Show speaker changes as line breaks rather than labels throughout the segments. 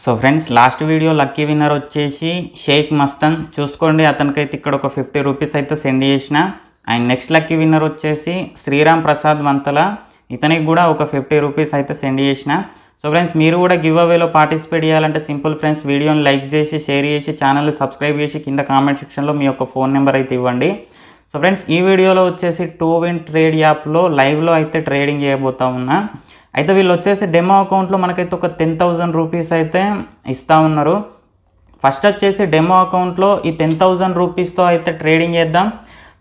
so friends last video lucky winner వచ్చేసి షేక్ మస్తన్ చూసుకోండి అతనికైతే ఇక్కడ ఒక ఫిఫ్టీ రూపీస్ అయితే సెండ్ చేసిన అండ్ నెక్స్ట్ లక్కీ విన్నర్ వచ్చేసి శ్రీరామ్ ప్రసాద్ వంతల ఇతనికి కూడా ఒక ఫిఫ్టీ రూపీస్ అయితే సెండ్ చేసిన సో ఫ్రెండ్స్ మీరు కూడా గివ్ అవేలో పార్టిసిపేట్ చేయాలంటే సింపుల్ ఫ్రెండ్స్ వీడియోని లైక్ చేసి షేర్ చేసి ఛానల్ సబ్స్క్రైబ్ చేసి కింద కామెంట్ సెక్షన్లో మీ యొక్క ఫోన్ నెంబర్ అయితే ఇవ్వండి సో ఫ్రెండ్స్ ఈ వీడియోలో వచ్చేసి టూ విన్ ట్రేడ్ యాప్లో లైవ్లో అయితే ట్రేడింగ్ చేయబోతా ఉన్నా అయితే వీళ్ళు వచ్చేసి డెమో అకౌంట్లో మనకైతే ఒక టెన్ థౌజండ్ రూపీస్ అయితే ఇస్తూ ఉన్నారు ఫస్ట్ వచ్చేసి డెమో అకౌంట్లో ఈ టెన్ థౌజండ్ రూపీస్తో అయితే ట్రేడింగ్ చేద్దాం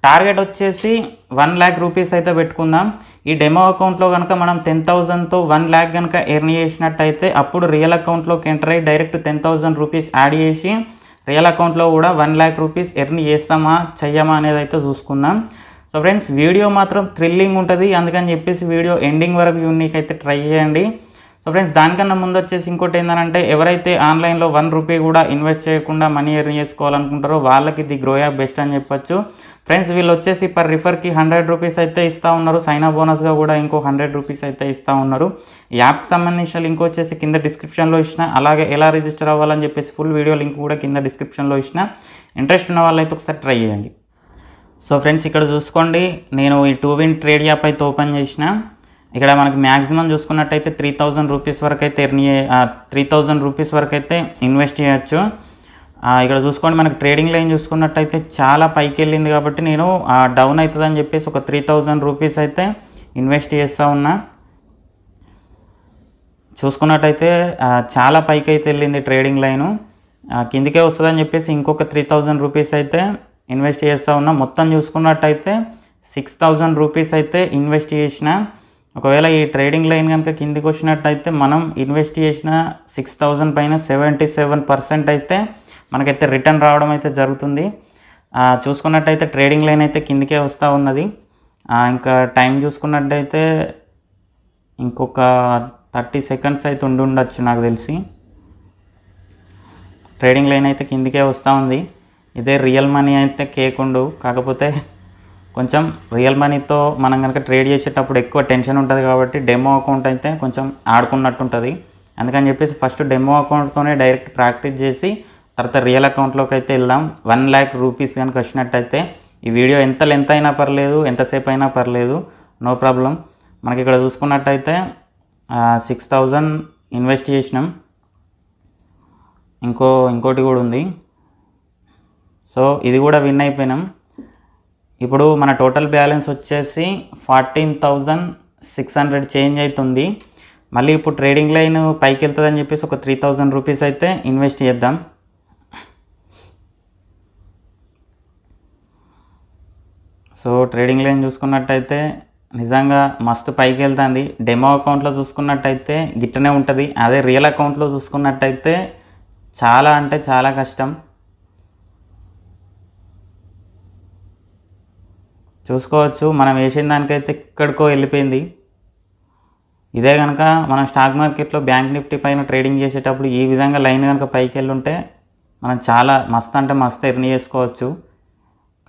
టార్గెట్ వచ్చేసి వన్ ల్యాక్ రూపీస్ అయితే పెట్టుకుందాం ఈ డెమో అకౌంట్లో కనుక మనం టెన్ థౌజండ్తో వన్ ల్యాక్ కనుక ఎర్న్ చేసినట్టయితే అప్పుడు రియల్ అకౌంట్లోకి ఎంటర్ అయ్యి direct ten thousand rupees add చేసి రియల్ అకౌంట్లో కూడా వన్ ల్యాక్ రూపీస్ ఎర్న్ చేస్తామా చెయ్యమా అనేది అయితే చూసుకుందాం సో ఫ్రెండ్స్ వీడియో మాత్రం థ్రిల్లింగ్ ఉంటుంది అందుకని చెప్పేసి వీడియో ఎండింగ్ వరకు యూనిక్ అయితే ట్రై చేయండి సో ఫ్రెండ్స్ దానికన్నా ముందు వచ్చేసి ఇంకోటి ఏంటంటే ఎవరైతే ఆన్లైన్లో వన్ రూపీ కూడా ఇన్వెస్ట్ చేయకుండా మనీ ఎర్న్ చేసుకోవాలనుకుంటారో వాళ్ళకి ది గ్రో యాప్ బెస్ట్ అని చెప్పొచ్చు ఫ్రెండ్స్ వీళ్ళు వచ్చేసి పర్ రిఫర్కి హండ్రెడ్ రూపీస్ అయితే ఇస్తూ ఉన్నారు సైనా బోనస్గా కూడా ఇంకో హండ్రెడ్ రూపీస్ అయితే ఇస్తూ ఉన్నారు యాప్కి సంబంధించిన లింక్ వచ్చేసి కింద డిస్క్రిప్షన్లో ఇచ్చిన అలాగే ఎలా రిజిస్టర్ అవ్వాలని చెప్పేసి ఫుల్ వీడియో లింక్ కూడా కింద డిస్క్రిప్షన్లో ఇచ్చిన ఇంట్రెస్ట్ ఉన్న వాళ్ళైతే ఒకసారి ట్రై చేయండి సో ఫ్రెండ్స్ ఇక్కడ చూసుకోండి నేను ఈ టూ విన్ ట్రేడ్ యాప్ అయితే ఓపెన్ చేసిన ఇక్కడ మనకి మ్యాక్సిమం చూసుకున్నట్టయితే త్రీ థౌజండ్ రూపీస్ వరకు అయితే ఎర్న్ త్రీ థౌజండ్ రూపీస్ వరకు అయితే ఇన్వెస్ట్ చేయొచ్చు ఇక్కడ చూసుకోండి మనకి ట్రేడింగ్ లైన్ చూసుకున్నట్టయితే చాలా పైకి వెళ్ళింది కాబట్టి నేను డౌన్ అవుతుందని చెప్పేసి ఒక త్రీ థౌజండ్ రూపీస్ అయితే ఇన్వెస్ట్ చేస్తూ ఉన్నా చూసుకున్నట్టయితే చాలా పైకి అయితే వెళ్ళింది ట్రేడింగ్ లైను కిందికే వస్తుందని చెప్పేసి ఇంకొక త్రీ థౌజండ్ రూపీస్ అయితే ఇన్వెస్ట్ చేస్తూ ఉన్నా మొత్తం చూసుకున్నట్టయితే సిక్స్ థౌజండ్ రూపీస్ అయితే ఇన్వెస్ట్ చేసిన ఒకవేళ ఈ ట్రేడింగ్ లైన్ కనుక కిందికి వచ్చినట్టయితే మనం ఇన్వెస్ట్ చేసిన సిక్స్ థౌజండ్ పైన సెవెంటీ సెవెన్ పర్సెంట్ అయితే మనకైతే రిటర్న్ రావడం అయితే జరుగుతుంది చూసుకున్నట్టయితే ట్రేడింగ్ లైన్ అయితే కిందికే వస్తూ ఉన్నది ఇంకా టైం చూసుకున్నట్టయితే ఇంకొక థర్టీ సెకండ్స్ అయితే ఉండి ఉండొచ్చు నాకు తెలిసి ట్రేడింగ్ లైన్ అయితే కిందికే వస్తూ ఉంది ఇదే రియల్ మనీ అయితే కేక్ ఉండు కాకపోతే కొంచెం రియల్ మనీతో మనం కనుక ట్రేడ్ చేసేటప్పుడు ఎక్కువ టెన్షన్ ఉంటుంది కాబట్టి డెమో అకౌంట్ అయితే కొంచెం ఆడుకున్నట్టు ఉంటుంది అందుకని చెప్పేసి ఫస్ట్ డెమో అకౌంట్తోనే డైరెక్ట్ ప్రాక్టీస్ చేసి తర్వాత రియల్ అకౌంట్లోకి అయితే వెళ్దాం వన్ ల్యాక్ రూపీస్ కనుక వచ్చినట్టయితే ఈ వీడియో ఎంత లెంత్ అయినా పర్లేదు ఎంతసేపు అయినా పర్లేదు నో ప్రాబ్లం మనకి ఇక్కడ చూసుకున్నట్టయితే సిక్స్ థౌజండ్ ఇన్వెస్ట్ చేసినాం ఇంకో ఇంకోటి కూడా ఉంది సో ఇది కూడా విన్ అయిపోయినాం ఇప్పుడు మన టోటల్ బ్యాలెన్స్ వచ్చేసి fourteen thousand six hundred change అవుతుంది మళ్ళీ ఇప్పుడు ట్రేడింగ్ లైన్ పైకి వెళ్తుందని చెప్పేసి ఒక త్రీ థౌజండ్ రూపీస్ అయితే ఇన్వెస్ట్ చేద్దాం సో ట్రేడింగ్ లైన్ చూసుకున్నట్టయితే నిజంగా మస్తు పైకి వెళ్తుంది డెమో అకౌంట్లో చూసుకున్నట్టయితే గిట్టనే ఉంటుంది అదే రియల్ అకౌంట్లో చూసుకున్నట్టయితే చాలా అంటే చాలా కష్టం చూసుకోవచ్చు మనం వేసిన దానికైతే ఎక్కడికో వెళ్ళిపోయింది ఇదే కనుక మనం స్టాక్ మార్కెట్లో బ్యాంక్ నిఫ్టీ పైన ట్రేడింగ్ చేసేటప్పుడు ఈ విధంగా లైన్ కనుక పైకి వెళ్ళి ఉంటే మనం చాలా మస్తు అంటే మస్తు ఎర్న్ చేసుకోవచ్చు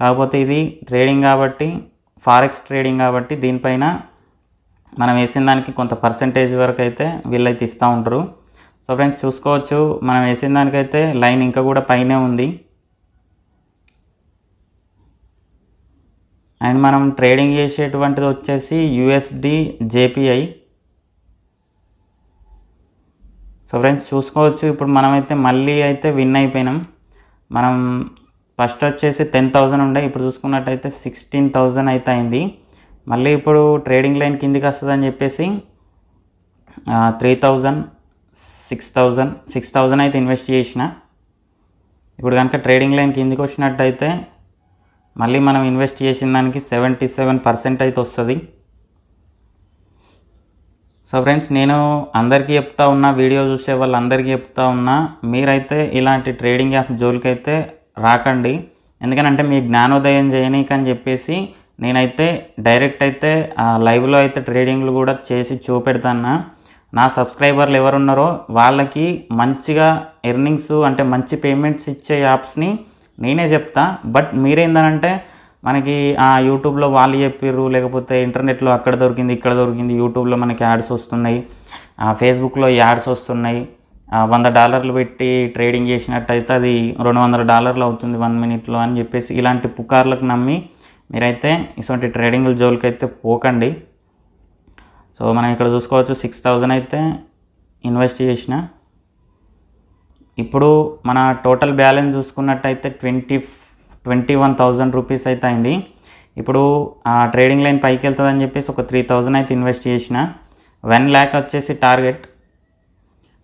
కాకపోతే ఇది ట్రేడింగ్ కాబట్టి ఫారెక్స్ ట్రేడింగ్ కాబట్టి దీనిపైన మనం వేసిన దానికి కొంత పర్సంటేజ్ వరకు అయితే వీళ్ళైతే ఇస్తూ ఉంటారు సో ఫ్రెండ్స్ చూసుకోవచ్చు మనం వేసిన దానికైతే లైన్ ఇంకా కూడా పైనే ఉంది అండ్ మనం ట్రేడింగ్ చేసేటువంటిది వచ్చేసి యుఎస్డి జేపీఐ సో ఫ్రెండ్స్ చూసుకోవచ్చు ఇప్పుడు మనమైతే మళ్ళీ అయితే విన్ అయిపోయినాం మనం ఫస్ట్ వచ్చేసి టెన్ థౌజండ్ ఉండే ఇప్పుడు చూసుకున్నట్టయితే సిక్స్టీన్ థౌజండ్ అయితే అయింది మళ్ళీ ఇప్పుడు ట్రేడింగ్ లైన్ కిందికి వస్తుందని చెప్పేసి three thousand six thousand six thousand అయితే ఇన్వెస్ట్ చేసిన ఇప్పుడు కనుక ట్రేడింగ్ లైన్ కిందికి వచ్చినట్టయితే మళ్ళీ మనం ఇన్వెస్ట్ చేసిన దానికి సెవెంటీ సెవెన్ పర్సెంట్ అయితే వస్తుంది సో ఫ్రెండ్స్ నేను అందరికీ చెప్తా ఉన్నా వీడియో చూసే వాళ్ళందరికీ చెప్తా ఉన్నా మీరైతే ఇలాంటి ట్రేడింగ్ యాప్ జోలికైతే రాకండి ఎందుకనంటే మీ జ్ఞానోదయం చేయనీకని చెప్పేసి నేనైతే డైరెక్ట్ అయితే లైవ్లో అయితే ట్రేడింగ్లు కూడా చేసి చూపెడతాను నా సబ్స్క్రైబర్లు ఎవరున్నారో వాళ్ళకి మంచిగా ఎర్నింగ్స్ అంటే మంచి పేమెంట్స్ ఇచ్చే యాప్స్ని నేనే చెప్తా బట్ మీరేందనంటే మనకి ఆ యూట్యూబ్లో వాళ్ళు చెప్పిర్రు లేకపోతే ఇంటర్నెట్లో అక్కడ దొరికింది ఇక్కడ దొరికింది యూట్యూబ్లో మనకి యాడ్స్ వస్తున్నాయి ఫేస్బుక్లో యాడ్స్ వస్తున్నాయి వంద డాలర్లు పెట్టి ట్రేడింగ్ చేసినట్టయితే అది రెండు వందల డాలర్లు అవుతుంది వన్ మినిట్లో అని చెప్పేసి ఇలాంటి పుకార్లకు నమ్మి మీరైతే ఇటువంటి ట్రేడింగ్ జోలికి అయితే పోకండి సో మనం ఇక్కడ చూసుకోవచ్చు సిక్స్ థౌజండ్ అయితే ఇన్వెస్ట్ చేసిన ఇప్పుడు మన టోటల్ బ్యాలెన్స్ చూసుకున్నట్టయితే twenty twenty one thousand rupees అయితే అయింది ఇప్పుడు ఆ ట్రేడింగ్ లైన్ పైకి వెళ్తుందని చెప్పేసి ఒక త్రీ థౌజండ్ అయితే ఇన్వెస్ట్ చేసిన వన్ ల్యాక్ వచ్చేసి టార్గెట్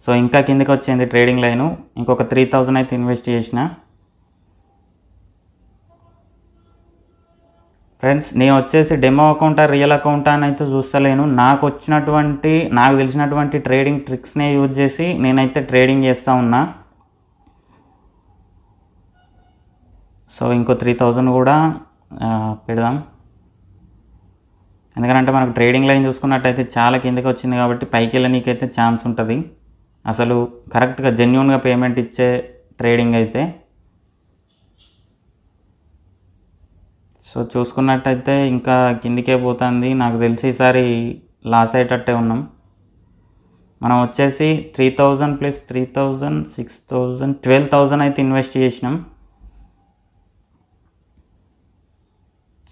సో ఇంకా కిందకి వచ్చింది ట్రేడింగ్ లైను ఇంకొక త్రీ థౌజండ్ అయితే ఇన్వెస్ట్ చేసిన ఫ్రెండ్స్ నేను వచ్చేసి డెమో అకౌంటా రియల్ అకౌంటా అని అయితే చూస్తలేను నాకు వచ్చినటువంటి నాకు తెలిసినటువంటి ట్రేడింగ్ ట్రిక్స్నే యూజ్ చేసి నేనైతే ట్రేడింగ్ చేస్తూ ఉన్నా సో ఇంకో త్రీ థౌజండ్ కూడా పెడదాం ఎందుకంటే మనకు ట్రేడింగ్ లైన్ చూసుకున్నట్టయితే చాలా కిందకి వచ్చింది కాబట్టి పైకి వెళ్ళనీకైతే ఛాన్స్ ఉంటుంది అసలు కరెక్ట్గా జెన్యున్గా పేమెంట్ ఇచ్చే ట్రేడింగ్ అయితే సో చూసుకున్నట్టయితే ఇంకా కిందికే పోతుంది నాకు తెలిసి ఈసారి లాస్ అయ్యేటట్టే ఉన్నాం మనం వచ్చేసి three thousand plus three thousand six thousand twelve thousand అయితే ఇన్వెస్ట్ చేసినాం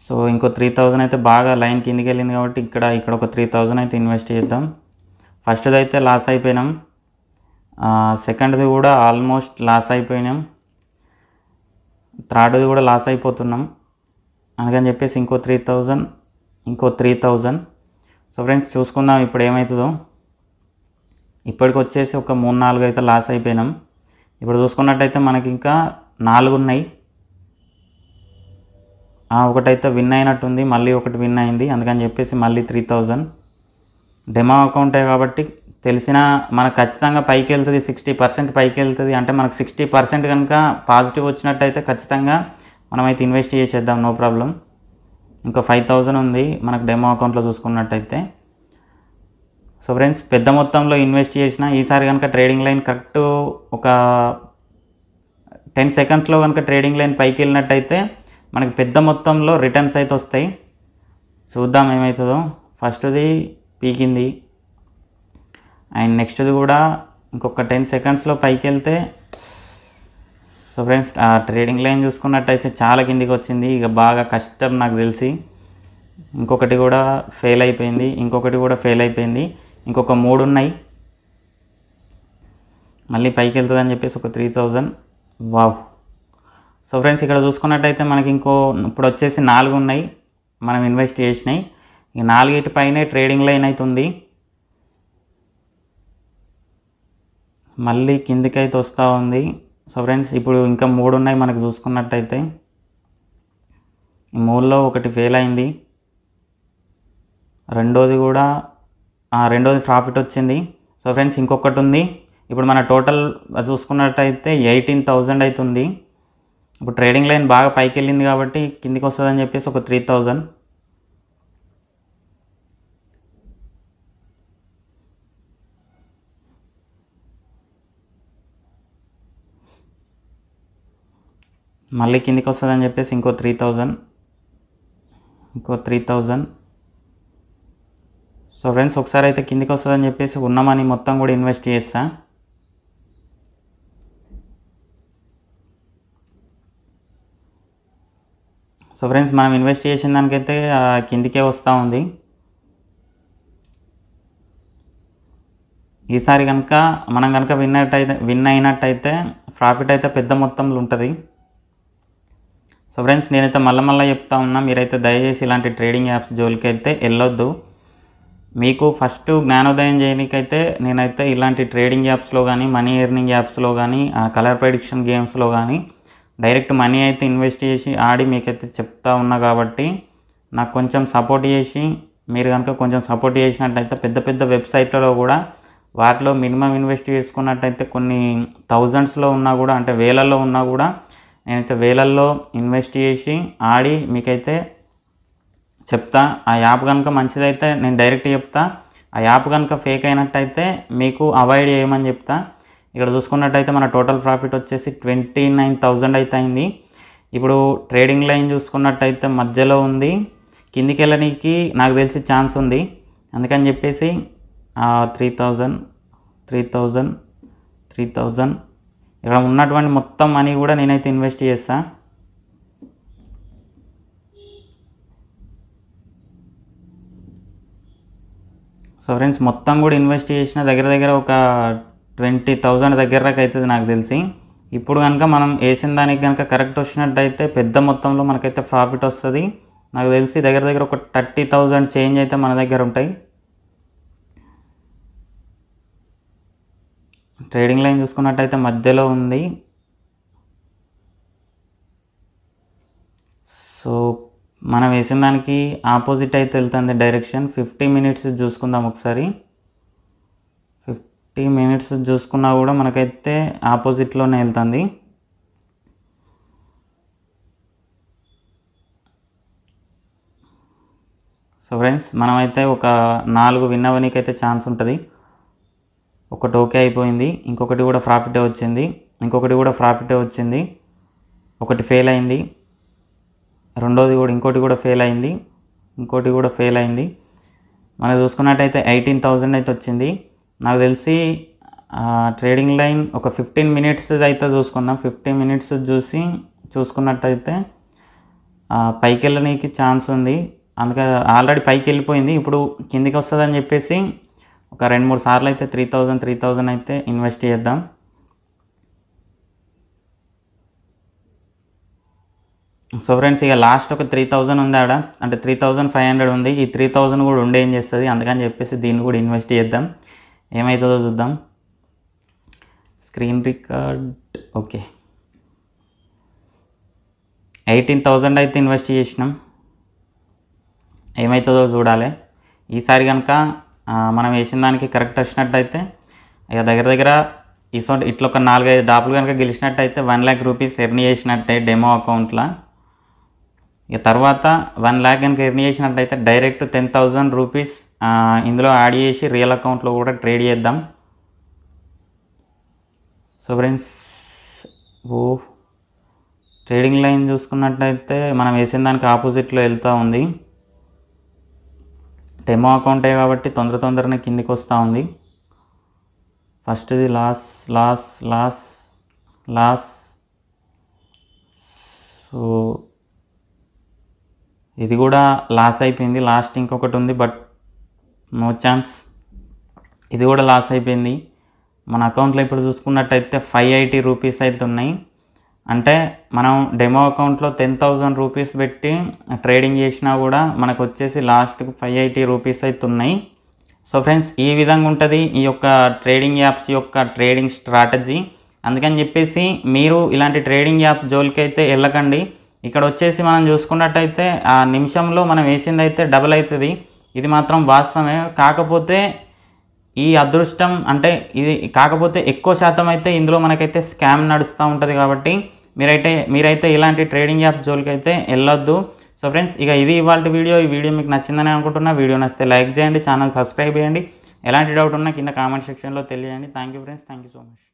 సో ఇంకో త్రీ థౌజండ్ అయితే బాగా లైన్ కిందికి వెళ్ళింది కాబట్టి ఇక్కడ ఇక్కడ ఒక త్రీ థౌజండ్ అయితే ఇన్వెస్ట్ చేద్దాం ఫస్ట్ది అయితే లాస్ అయిపోయినాం సెకండ్ది కూడా ఆల్మోస్ట్ లాస్ అయిపోయినాం థర్డ్ది కూడా లాస్ అయిపోతున్నాం అందుకని చెప్పేసి ఇంకో త్రీ థౌజండ్ ఇంకో త్రీ థౌజండ్ సో ఫ్రెండ్స్ చూసుకుందాం ఇప్పుడు ఏమవుతుందో ఇప్పటికి వచ్చేసి ఒక మూడు నాలుగు అయితే లాస్ అయిపోయినాం ఇప్పుడు చూసుకున్నట్టయితే మనకి ఇంకా నాలుగు ఉన్నాయి ఒకటైతే విన్ అయినట్టుంది మళ్ళీ ఒకటి విన్ అయింది అందుకని చెప్పేసి మళ్ళీ త్రీ థౌజండ్ డెమో అకౌంటే కాబట్టి తెలిసిన మనకు ఖచ్చితంగా పైకి వెళ్తుంది సిక్స్టీ పర్సెంట్ పైకి వెళ్తుంది అంటే మనకు సిక్స్టీ పర్సెంట్ కనుక పాజిటివ్ వచ్చినట్టయితే ఖచ్చితంగా మనమైతే ఇన్వెస్ట్ చేసేద్దాం నో ప్రాబ్లం ఇంకా ఫైవ్ థౌజండ్ ఉంది మనకు డెమో అకౌంట్లో చూసుకున్నట్టయితే సో ఫ్రెండ్స్ పెద్ద మొత్తంలో ఇన్వెస్ట్ చేసిన ఈసారి కనుక ట్రేడింగ్ లైన్ కరెక్ట్ ఒక టెన్ సెకండ్స్లో కనుక ట్రేడింగ్ లైన్ పైకి వెళ్ళినట్టయితే మనకి పెద్ద మొత్తంలో రిటర్న్స్ అయితే వస్తాయి చూద్దాం ఏమవుతుందో ఫస్ట్ది పీకింది అండ్ నెక్స్ట్ది కూడా ఇంకొక టెన్ సెకండ్స్లో పైకి వెళ్తే సో ఫ్రెండ్స్ ట్రేడింగ్ లైన్ చూసుకున్నట్టయితే చాలా కిందికి వచ్చింది ఇక బాగా కష్టం నాకు తెలిసి ఇంకొకటి కూడా ఫెయిల్ అయిపోయింది ఇంకొకటి కూడా ఫెయిల్ అయిపోయింది ఇంకొక మూడు ఉన్నాయి మళ్ళీ పైకి వెళ్తుందని చెప్పేసి ఒక three thousand wow so friends ఇక్కడ చూసుకున్నట్టయితే మనకి ఇంకో ఇప్పుడు వచ్చేసి నాలుగు ఉన్నాయి మనం ఇన్వెస్ట్ చేసినాయి ఈ నాలుగిటి పైనే ట్రేడింగ్ లైన్ అవుతుంది మళ్ళీ కిందికైతే వస్తూ ఉంది సో ఫ్రెండ్స్ ఇప్పుడు ఇంకా మూడు ఉన్నాయి మనకు చూసుకున్నట్టయితే ఈ మూడులో ఒకటి ఫెయిల్ అయింది రెండోది కూడా రెండోది ప్రాఫిట్ వచ్చింది సో ఫ్రెండ్స్ ఇంకొకటి ఉంది ఇప్పుడు మన టోటల్ చూసుకున్నట్టయితే ఎయిటీన్ థౌజండ్ అవుతుంది ఇప్పుడు ట్రేడింగ్ లైన్ బాగా పైకి వెళ్ళింది కాబట్టి కిందికి వస్తుందని చెప్పేసి ఒక త్రీ థౌజండ్ మళ్ళీ కిందికి వస్తుందని చెప్పేసి ఇంకో త్రీ థౌజండ్ ఇంకో త్రీ థౌజండ్ సో ఫ్రెండ్స్ ఒకసారి అయితే కిందికి వస్తుందని చెప్పేసి ఉన్న మనీ మొత్తం కూడా ఇన్వెస్ట్ చేస్తాను సో ఫ్రెండ్స్ మనం ఇన్వెస్ట్ చేసిన దానికైతే కిందికే వస్తూ ఉంది ఈసారి కనుక మనం కనుక విన్ విన్ అయినట్టయితే ప్రాఫిట్ అయితే పెద్ద మొత్తంలో ఉంటుంది సో ఫ్రెండ్స్ నేనైతే మళ్ళీ మళ్ళీ చెప్తా ఉన్నా మీరైతే దయచేసి ఇలాంటి ట్రేడింగ్ యాప్స్ జోలికి అయితే వెళ్ళొద్దు మీకు ఫస్ట్ జ్ఞానోదయం చేయడానికైతే నేనైతే ఇలాంటి ట్రేడింగ్ యాప్స్లో కానీ మనీ ఎర్నింగ్ యాప్స్లో కానీ కలర్ ప్రెడిక్షన్ గేమ్స్లో కానీ డైరెక్ట్ మనీ అయితే ఇన్వెస్ట్ చేసి ఆడి మీకైతే చెప్తా ఉన్నా కాబట్టి నాకు కొంచెం సపోర్ట్ చేసి మీరు కనుక కొంచెం సపోర్ట్ చేసినట్టయితే పెద్ద పెద్ద వెబ్సైట్లలో కూడా వాటిలో మినిమం ఇన్వెస్ట్ చేసుకున్నట్టయితే కొన్ని థౌజండ్స్లో ఉన్నా కూడా అంటే వేలల్లో ఉన్నా కూడా నేనైతే వేలల్లో ఇన్వెస్ట్ చేసి ఆడి మీకైతే చెప్తా ఆ యాప్ కనుక మంచిదైతే నేను డైరెక్ట్ చెప్తా ఆ యాప్ కనుక ఫేక్ అయినట్టయితే మీకు అవాయిడ్ చేయమని చెప్తాను ఇక్కడ చూసుకున్నట్టయితే మన టోటల్ ప్రాఫిట్ వచ్చేసి ట్వంటీ నైన్ థౌజండ్ అయితే అయింది ఇప్పుడు ట్రేడింగ్ లైన్ చూసుకున్నట్టయితే మధ్యలో ఉంది కిందికి వెళ్ళడానికి నాకు తెలిసి ఛాన్స్ ఉంది అందుకని చెప్పేసి three thousand three thousand three thousand ఇక్కడ ఉన్నటువంటి మొత్తం మనీ కూడా నేనైతే ఇన్వెస్ట్ చేస్తా సో ఫ్రెండ్స్ మొత్తం కూడా ఇన్వెస్ట్ చేసిన దగ్గర దగ్గర ఒక ట్వంటీ థౌజండ్ దగ్గరకు అవుతుంది నాకు తెలిసి ఇప్పుడు కనుక మనం వేసిన దానికి కనుక కరెక్ట్ వచ్చినట్టయితే పెద్ద మొత్తంలో మనకైతే ప్రాఫిట్ వస్తుంది నాకు తెలిసి దగ్గర దగ్గర ఒక థర్టీ థౌజండ్ చేంజ్ అయితే మన దగ్గర ఉంటాయి ట్రేడింగ్ లైన్ చూసుకున్నట్టయితే మధ్యలో ఉంది సో మనం వేసిన దానికి ఆపోజిట్ అయితే వెళ్తుంది డైరెక్షన్ ఫిఫ్టీ మినిట్స్ చూసుకుందాం ఒకసారి ఫిఫ్టీ మినిట్స్ చూసుకున్నా కూడా మనకైతే ఆపోజిట్లోనే వెళ్తుంది సో ఫ్రెండ్స్ మనమైతే ఒక నాలుగు విన్ అయితే ఛాన్స్ ఉంటుంది ఒకటి ఓకే అయిపోయింది ఇంకొకటి కూడా ప్రాఫిటే వచ్చింది ఇంకొకటి కూడా ప్రాఫిటే వచ్చింది ఒకటి ఫెయిల్ అయింది రెండోది కూడా ఇంకోటి కూడా ఫెయిల్ అయింది ఇంకోటి కూడా ఫెయిల్ అయింది మనం చూసుకున్నట్టయితే ఎయిటీన్ థౌజండ్ అయితే వచ్చింది నాకు తెలిసి ట్రేడింగ్ లైన్ ఒక ఫిఫ్టీన్ మినిట్స్ అయితే చూసుకుందాం ఫిఫ్టీన్ మినిట్స్ చూసి చూసుకున్నట్టయితే పైకి వెళ్ళడానికి ఛాన్స్ ఉంది అందుకే ఆల్రెడీ పైకి వెళ్ళిపోయింది ఇప్పుడు కిందికి వస్తుందని చెప్పేసి ఒక రెండు మూడు సార్లు అయితే త్రీ థౌజండ్ త్రీ థౌజండ్ అయితే ఇన్వెస్ట్ చేద్దాం సో ఫ్రెండ్స్ ఇక లాస్ట్ ఒక త్రీ థౌజండ్ ఉంది ఆడ అంటే త్రీ థౌజండ్ ఫైవ్ హండ్రెడ్ ఉంది ఈ త్రీ థౌజండ్ కూడా ఉండేం చేస్తుంది అందుకని చెప్పేసి దీన్ని కూడా ఇన్వెస్ట్ చేద్దాం ఏమవుతుందో చూద్దాం screen record okay eighteen thousand అయితే ఇన్వెస్ట్ చేసినాం ఏమవుతుందో చూడాలి ఈసారి కనుక మనం వేసిన దానికి కరెక్ట్ వచ్చినట్టయితే ఇక దగ్గర దగ్గర ఈసోంటి ఇట్లా ఒక నాలుగైదు డాపులు కనుక గెలిచినట్టయితే వన్ ల్యాక్ రూపీస్ ఎర్నీ చేసినట్టే డెమో అకౌంట్లో ఇక తర్వాత వన్ ల్యాక్ కనుక ఎర్నీ చేసినట్టయితే డైరెక్ట్ టెన్ థౌజండ్ రూపీస్ ఇందులో యాడ్ చేసి రియల్ అకౌంట్లో కూడా ట్రేడ్ చేద్దాం సో ఫ్రెండ్స్ ఓ ట్రేడింగ్ లైన్ చూసుకున్నట్లయితే మనం వేసిన దానికి ఆపోజిట్లో వెళ్తూ ఉంది టెమో అకౌంటే కాబట్టి తొందర తొందరనే కిందికి వస్తూ ఉంది ఫస్ట్ది loss loss loss loss so ఇది కూడా లాస్ అయిపోయింది లాస్ట్ ఇంకొకటి ఉంది బట్ నో ఛాన్స్ ఇది కూడా లాస్ అయిపోయింది మన అకౌంట్లో ఇప్పుడు చూసుకున్నట్టయితే ఫైవ్ ఎయిటీ రూపీస్ అయితే ఉన్నాయి అంటే మనం డెమో అకౌంట్లో టెన్ థౌజండ్ రూపీస్ పెట్టి ట్రేడింగ్ చేసినా కూడా మనకు వచ్చేసి లాస్ట్కి ఫైవ్ ఎయిటీ రూపీస్ అయితే ఉన్నాయి సో ఫ్రెండ్స్ ఈ విధంగా ఉంటుంది ఈ యొక్క ట్రేడింగ్ యాప్స్ యొక్క ట్రేడింగ్ స్ట్రాటజీ అందుకని చెప్పేసి మీరు ఇలాంటి ట్రేడింగ్ యాప్ జోలికి అయితే వెళ్ళకండి ఇక్కడ వచ్చేసి మనం చూసుకున్నట్టయితే ఆ నిమిషంలో మనం వేసింది అయితే డబుల్ అవుతుంది ఇది మాత్రం వాస్తవమే కాకపోతే ఈ అదృష్టం అంటే ఇది కాకపోతే ఎక్కువ శాతం అయితే ఇందులో మనకైతే స్కామ్ నడుస్తూ ఉంటుంది కాబట్టి మీరైతే మీరైతే ఇలాంటి ట్రేడింగ్ యాప్ జోలికి అయితే వెళ్ళొద్దు సో ఫ్రెండ్స్ ఇక ఇది ఇవాళ వీడియో ఈ వీడియో మీకు నచ్చిందని అనుకుంటున్నా వీడియో నచ్చితే లైక్ చేయండి ఛానల్ సబ్స్క్రైబ్ చేయండి ఎలాంటి డౌట్ ఉన్నా కింద కామెంట్ సెక్షన్లో తెలియండి thank you friends thank you so much